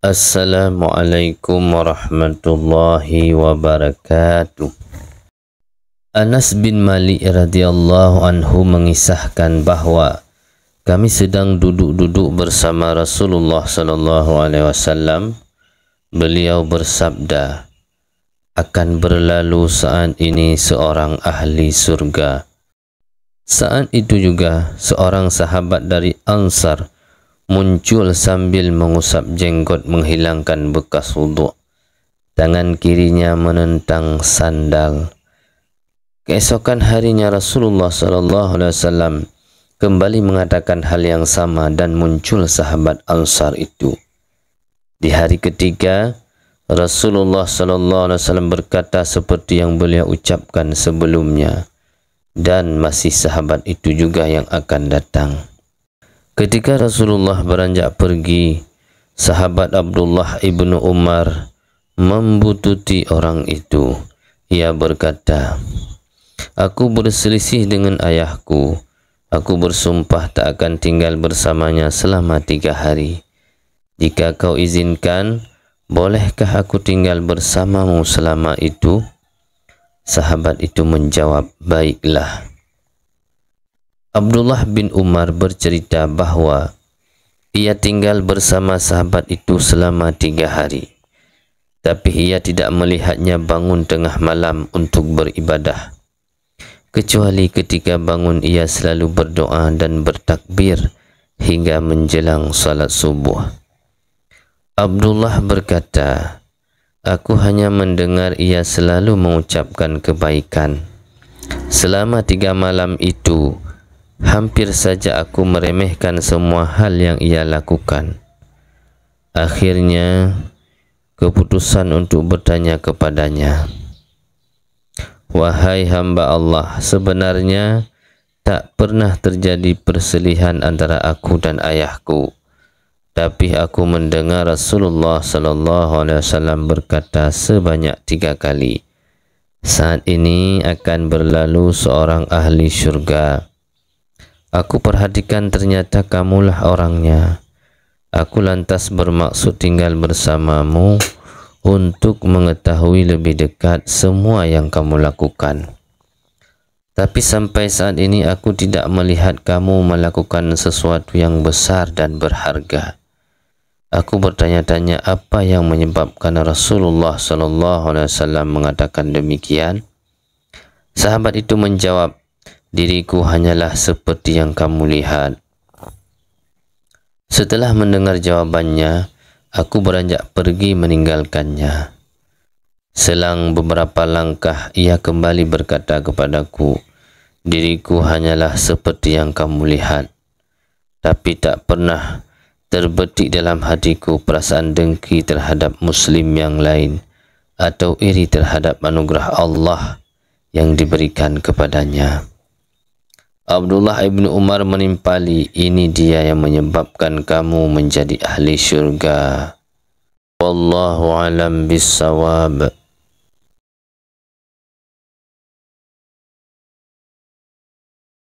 Assalamualaikum warahmatullahi wabarakatuh. Anas bin Malik radhiyallahu anhu mengisahkan bahawa kami sedang duduk-duduk bersama Rasulullah sallallahu alaihi wasallam. Beliau bersabda, akan berlalu saat ini seorang ahli surga. Saat itu juga seorang sahabat dari Ansar muncul sambil mengusap jenggot menghilangkan bekas wuduk. Tangan kirinya menentang sandal. Keesokan harinya Rasulullah sallallahu alaihi wasallam kembali mengatakan hal yang sama dan muncul sahabat Ansar itu. Di hari ketiga, Rasulullah sallallahu alaihi wasallam berkata seperti yang beliau ucapkan sebelumnya dan masih sahabat itu juga yang akan datang. Ketika Rasulullah beranjak pergi, sahabat Abdullah ibnu Umar membututi orang itu. Ia berkata, Aku berselisih dengan ayahku. Aku bersumpah tak akan tinggal bersamanya selama tiga hari. Jika kau izinkan, bolehkah aku tinggal bersamamu selama itu? Sahabat itu menjawab, Baiklah. Abdullah bin Umar bercerita bahawa ia tinggal bersama sahabat itu selama tiga hari. Tapi ia tidak melihatnya bangun tengah malam untuk beribadah. Kecuali ketika bangun ia selalu berdoa dan bertakbir hingga menjelang salat subuh. Abdullah berkata, Aku hanya mendengar ia selalu mengucapkan kebaikan. Selama tiga malam itu, Abdullah Hampir saja aku meremehkan semua hal yang ia lakukan. Akhirnya, keputusan untuk bertanya kepadanya. Wahai hamba Allah, sebenarnya tak pernah terjadi perselisihan antara aku dan ayahku. Tapi aku mendengar Rasulullah sallallahu alaihi wasallam berkata sebanyak tiga kali. Saat ini akan berlalu seorang ahli syurga. Aku perhatikan ternyata kamulah orangnya. Aku lantas bermaksud tinggal bersamamu untuk mengetahui lebih dekat semua yang kamu lakukan. Tapi sampai saat ini aku tidak melihat kamu melakukan sesuatu yang besar dan berharga. Aku bertanya-tanya apa yang menyebabkan Rasulullah sallallahu alaihi wasallam mengatakan demikian? Sahabat itu menjawab, diriku hanyalah seperti yang kamu lihat. Setelah mendengar jawabannya, aku beranjak pergi meninggalkannya. Selang beberapa langkah, ia kembali berkata kepadaku, Diriku hanyalah seperti yang kamu lihat. Tapi tak pernah terbetik dalam hatiku perasaan dengki terhadap Muslim yang lain atau iri terhadap anugerah Allah yang diberikan kepadanya. Abdullah ibn Umar menimpali, ini dia yang menyebabkan kamu menjadi ahli syurga. Wallahu alam bisawab.